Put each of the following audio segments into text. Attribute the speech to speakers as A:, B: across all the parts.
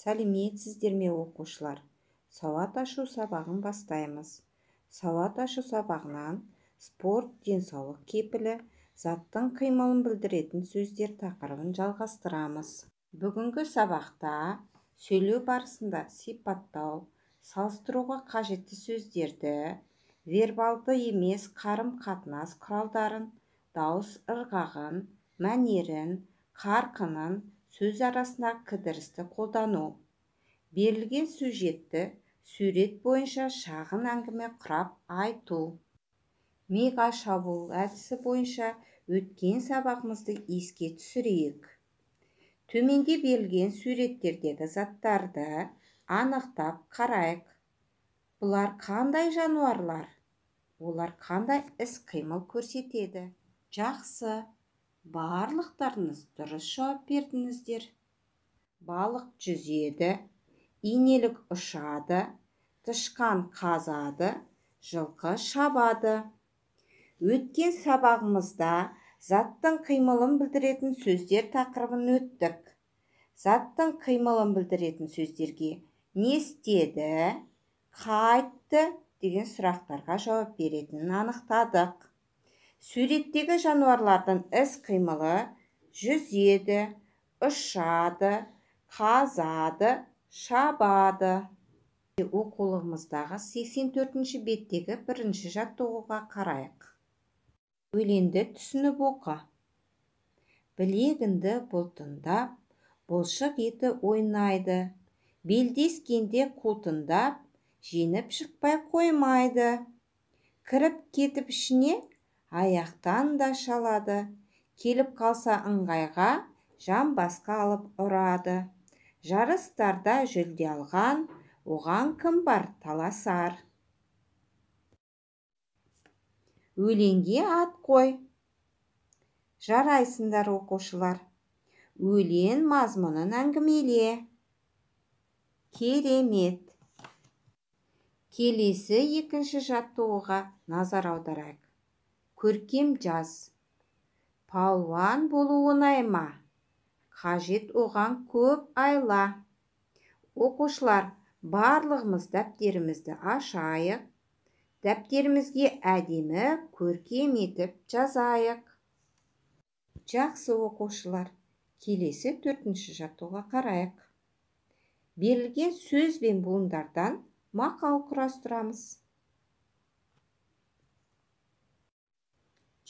A: сәлеметсіздер ме оқушылар сауат ашу сабағын бастаймыз сауат ашу сабағынан спорт денсаулық кепілі заттың қимылын білдіретін сөздер тақырыбын жалғастырамыз бүгінгі сабақта сөйлеу барысында сипаттау салыстыруға қажетті сөздерді вербалды емес қарым қатынас құралдарын дауыс ырғағын мәнерін қарқынын сөз арасына кідірісті қолдану берілген сюжетті сурет бойынша шағын әңгіме құрап айту мега шабуыл әдісі бойынша өткен сабағымызды еске түсірейік төменде берілген суреттердегі заттарды анықтап қарайық бұлар қандай жануарлар олар қандай іс қимыл көрсетеді жақсы барлықтарыңыз дұрыс жауап бердіңіздер балық жүзеді инелік ұшады тышқан қазады жылқы шабады өткен сабағымызда заттың қимылын білдіретін сөздер тақырыбын өттік заттың қимылын білдіретін сөздерге не істеді қайтты деген сұрақтарға жауап беретінін анықтадық суреттегі жануарлардың іс қимылы жүзеді ұшады қазады шабады оқулығымыздағы 84-ші беттегі бірінші жаттығуға қарайық Өленді түсініп оқы Білегінді бұлтындап бұлшық еті ойнайды белдескенде қутындап женіп шықпай қоймайды кіріп кетіп ішіне аяқтан да шалады келіп қалса ыңғайға басқа алып ұрады жарыстарда жүлде алған оған кім бар таласар өлеңге ат қой жарайсыңдар оқушылар өлең мазмұнын әңгімеле керемет келесі екінші жаттығуға назар аударайық көркем жаз палуан болу оңай ма қажет оған көп айла оқушылар барлығымыз дәптерімізді ашайық дәптерімізге әдемі көркем етіп жазайық жақсы оқушылар келесі төртінші жаттығуға қарайық берілген сөз бен буындардан мақал құрастырамыз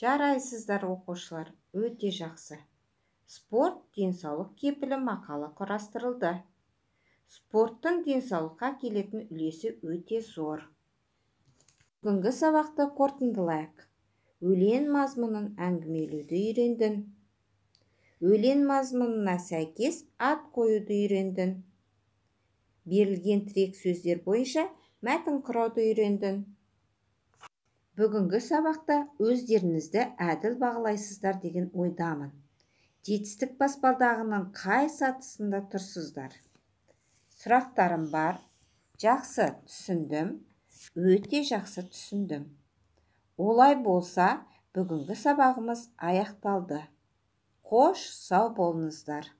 A: жарайсыздар оқушылар өте жақсы спорт денсаулық кепілі мақала құрастырылды спорттың денсаулыққа келетін үлесі өте зор бүгінгі сабақты қорытындылайық өлең мазмұнын әңгімелеуді үйрендің өлең мазмұнына сәйкес ат қоюды үйрендің берілген тірек сөздер бойынша мәтін құрауды үйрендің бүгінгі сабақта өздеріңізді әділ бағалайсыздар деген ойдамын жетістік баспалдағының қай сатысында тұрсыздар сұрақтарым бар жақсы түсіндім өте жақсы түсіндім олай болса бүгінгі сабағымыз аяқталды қош сау болыңыздар